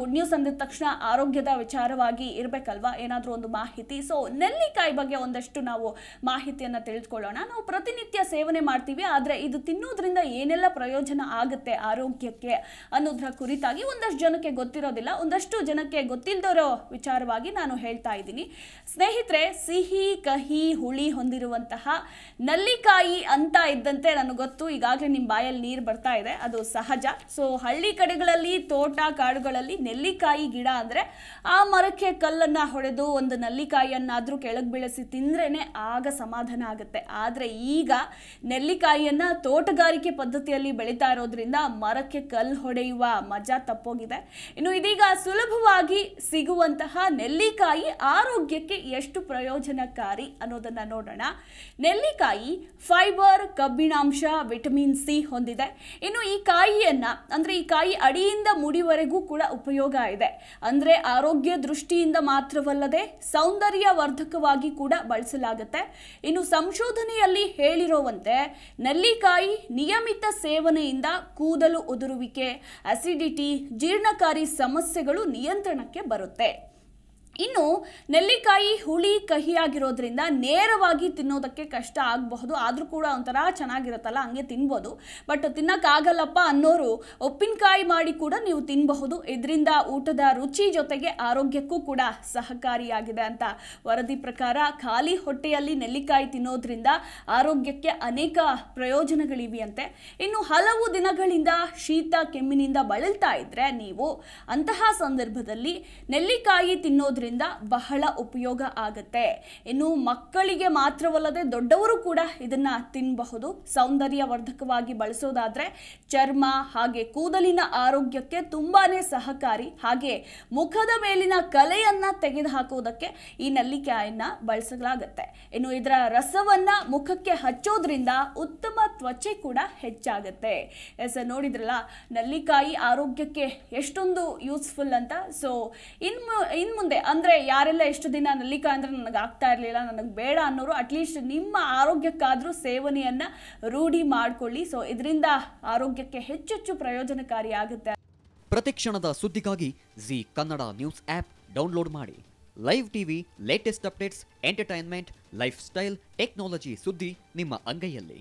good news ಅಂದಿದ ತಕ್ಷಣ ಆರೋಗ್ಯದ ವಿಚಾರವಾಗಿ ಇರಬೇಕಲ್ವಾ ಏನಾದರೂ ಒಂದು ಮಾಹಿತಿ ಸೊ ನೆಲ್ಲಿಕಾಯಿ ಬಗ್ಗೆ ಒಂದಷ್ಟು ನಾವು ಮಾಹಿತಿಯನ್ನು ತಿಳಿದುಕೊಳ್ಳೋಣ ನಾವು ಪ್ರತಿನಿತ್ಯ ಸೇವನೆ ಮಾಡ್ತೀವಿ ಆದರೆ ಇದು ತಿನ್ನೋದ್ರಿಂದ ಏನೆಲ್ಲ ಪ್ರಯೋಜನ ಆಗುತ್ತೆ ಆರೋಗ್ಯಕ್ಕೆ ಅನ್ನೋದ್ರ ಕುರಿತಾಗಿ ಒಂದಷ್ಟು ಜನಕ್ಕೆ ಗೊತ್ತಿರೋದಿಲ್ಲ ಒಂದಷ್ಟು ಜನಕ್ಕೆ ಗೊತ್ತಿಲ್ಲದವರೋ ವಿಚಾರವಾಗಿ ನಾನು ಹೇಳ್ತಾ ಇದ್ದೀನಿ ಸ್ನೇಹಿತರೆ ಸಿಹಿ ಕಹಿ ಹುಳಿ ಹೊಂದಿರುವಂತಹ ನಲ್ಲಿಕಾಯಿ ಅಂತ ಇದ್ದಂತೆ ನನಗೆ ಗೊತ್ತು ಈಗಾಗಲೇ ನಿಮ್ಮ ಬಾಯಲ್ಲಿ ನೀರು ಬರ್ತಾ ಇದೆ ಅದು ಸಹಜ ಸೊ ಹಳ್ಳಿ ಕಡೆಗಳಲ್ಲಿ ತೋಟ ಕಾಡುಗಳಲ್ಲಿ ನೆಲ್ಲಿಕಾಯಿ ಗಿಡ ಅಂದರೆ ಆ ಮರಕ್ಕೆ ಕಲ್ಲನ್ನು ಹೊಡೆದು ಒಂದು ನೆಲ್ಲಿಕಾಯಿಯನ್ನಾದರೂ ಕೆಳಗೆ ಬೆಳೆಸಿ ತಿಂದ್ರೇ ಆಗ ಸಮಾಧಾನ ಆಗುತ್ತೆ ಆದರೆ ಈಗ ನೆಲ್ಲಿಕಾಯಿಯನ್ನು ತೋಟಗಾರಿಕೆ ಪದ್ಧತಿಯಲ್ಲಿ ಬೆಳೀತಾ ಇರೋದ್ರಿಂದ ಮರಕ್ಕೆ ಕಲ್ಲು ಹೊಡೆಯುವ ಮಜಾ ತಪ್ಪೋಗಿದೆ ಇನ್ನು ಇದೀಗ ಸುಲಭವಾಗಿ ಸಿಗುವಂತಹ ನೆಲ್ಲಿಕಾಯಿ ಆರೋಗ್ಯಕ್ಕೆ ಎಷ್ಟು ಪ್ರಯೋಜನಕಾರಿ ಅನ್ನೋದನ್ನು ನೋಡೋಣ ನೆಲ್ಲಿಕಾಯಿ ಫೈಬರ್ ಕಬ್ಬಿಣಾಂಶ ವಿಟಮಿನ್ ಸಿ ಹೊಂದಿದೆ ಇನ್ನು ಈ ಕಾಯಿಯನ್ನು ಅಂದರೆ ಈ ಕಾಯಿ ಅಡಿಯಿಂದ ಮುಡಿವರೆಗೂ ಕೂಡ ಉಪಯೋಗ ಉಪಯೋಗ ಇದೆ ಅಂದರೆ ಆರೋಗ್ಯ ದೃಷ್ಟಿಯಿಂದ ಮಾತ್ರವಲ್ಲದೆ ಸೌಂದರ್ಯ ವರ್ಧಕವಾಗಿ ಕೂಡ ಬಳಸಲಾಗುತ್ತೆ ಇನ್ನು ಸಂಶೋಧನೆಯಲ್ಲಿ ಹೇಳಿರುವಂತೆ ನೆಲ್ಲಿಕಾಯಿ ನಿಯಮಿತ ಸೇವನೆಯಿಂದ ಕೂದಲು ಉದುರುವಿಕೆ ಅಸಿಡಿಟಿ ಜೀರ್ಣಕಾರಿ ಸಮಸ್ಯೆಗಳು ನಿಯಂತ್ರಣಕ್ಕೆ ಬರುತ್ತೆ ಇನ್ನು ನೆಲ್ಲಿಕಾಯಿ ಹುಳಿ ಕಹಿಯಾಗಿರೋದ್ರಿಂದ ನೇರವಾಗಿ ತಿನ್ನೋದಕ್ಕೆ ಕಷ್ಟ ಆಗಬಹುದು ಆದರೂ ಕೂಡ ಒಂಥರ ಚೆನ್ನಾಗಿರುತ್ತಲ್ಲ ಹಂಗೆ ತಿನ್ಬೋದು ಬಟ್ ತಿನ್ನೋಕ್ಕಾಗಲ್ಲಪ್ಪ ಅನ್ನೋರು ಉಪ್ಪಿನಕಾಯಿ ಮಾಡಿ ಕೂಡ ನೀವು ತಿನ್ನಬಹುದು ಇದರಿಂದ ಊಟದ ರುಚಿ ಜೊತೆಗೆ ಆರೋಗ್ಯಕ್ಕೂ ಕೂಡ ಸಹಕಾರಿಯಾಗಿದೆ ಅಂತ ವರದಿ ಪ್ರಕಾರ ಖಾಲಿ ಹೊಟ್ಟೆಯಲ್ಲಿ ನೆಲ್ಲಿಕಾಯಿ ತಿನ್ನೋದ್ರಿಂದ ಆರೋಗ್ಯಕ್ಕೆ ಅನೇಕ ಪ್ರಯೋಜನಗಳಿವೆಯಂತೆ ಇನ್ನು ಹಲವು ದಿನಗಳಿಂದ ಶೀತ ಕೆಮ್ಮಿನಿಂದ ಬಳಲ್ತಾ ಇದ್ದರೆ ನೀವು ಅಂತಹ ಸಂದರ್ಭದಲ್ಲಿ ನೆಲ್ಲಿಕಾಯಿ ತಿನ್ನೋದ್ರಿಂದ ಇದರಿಂದ ಬಹಳ ಉಪಯೋಗ ಆಗುತ್ತೆ ಇನ್ನು ಮಕ್ಕಳಿಗೆ ಮಾತ್ರವಲ್ಲದೆ ದೊಡ್ಡವರು ಕೂಡ ಇದನ್ನ ತಿನ್ನಬಹುದು ಸೌಂದರ್ಯವರ್ಧಕವಾಗಿ ಬಳಸೋದಾದ್ರೆ ಚರ್ಮ ಹಾಗೆ ಕೂದಲಿನ ಆರೋಗ್ಯಕ್ಕೆ ತುಂಬಾನೇ ಸಹಕಾರಿ ಹಾಗೆ ಮುಖದ ಮೇಲಿನ ಕಲೆಯನ್ನ ಹಾಕೋದಕ್ಕೆ ಈ ನಲ್ಲಿಕಾಯನ್ನ ಬಳಸಲಾಗುತ್ತೆ ಇನ್ನು ಇದರ ರಸವನ್ನ ಮುಖಕ್ಕೆ ಹಚ್ಚೋದ್ರಿಂದ ಉತ್ತಮ ತ್ವಚೆ ಕೂಡ ಹೆಚ್ಚಾಗುತ್ತೆ ಎಸ್ ನೋಡಿದ್ರಲ್ಲ ನಲ್ಲಿಕಾಯಿ ಆರೋಗ್ಯಕ್ಕೆ ಎಷ್ಟೊಂದು ಯೂಸ್ಫುಲ್ ಅಂತ ಸೊ ಇನ್ ಇನ್ ಮುಂದೆ ಅಂದರೆ ಯಾರೆಲ್ಲ ಎಷ್ಟು ದಿನ ನಲ್ಲಿಕಾ ಅಂದರೆ ನನಗೆ ಆಗ್ತಾ ಇರಲಿಲ್ಲ ನನಗೆ ಬೇಡ ಅನ್ನೋರು ಅಟ್ಲೀಸ್ಟ್ ನಿಮ್ಮ ಆರೋಗ್ಯಕ್ಕಾದರೂ ಸೇವನೆಯನ್ನು ರೂಢಿ ಮಾಡಿಕೊಳ್ಳಿ ಸೊ ಇದರಿಂದ ಆರೋಗ್ಯಕ್ಕೆ ಹೆಚ್ಚೆಚ್ಚು ಪ್ರಯೋಜನಕಾರಿಯಾಗುತ್ತೆ ಕ್ಷಣದ ಸುದ್ದಿಗಾಗಿ Zee Kannada news app download ಮಾಡಿ live TV latest updates entertainment lifestyle technology ಸುದ್ದಿ ನಿಮ್ಮ ಅಂಗೈಯಲ್ಲಿ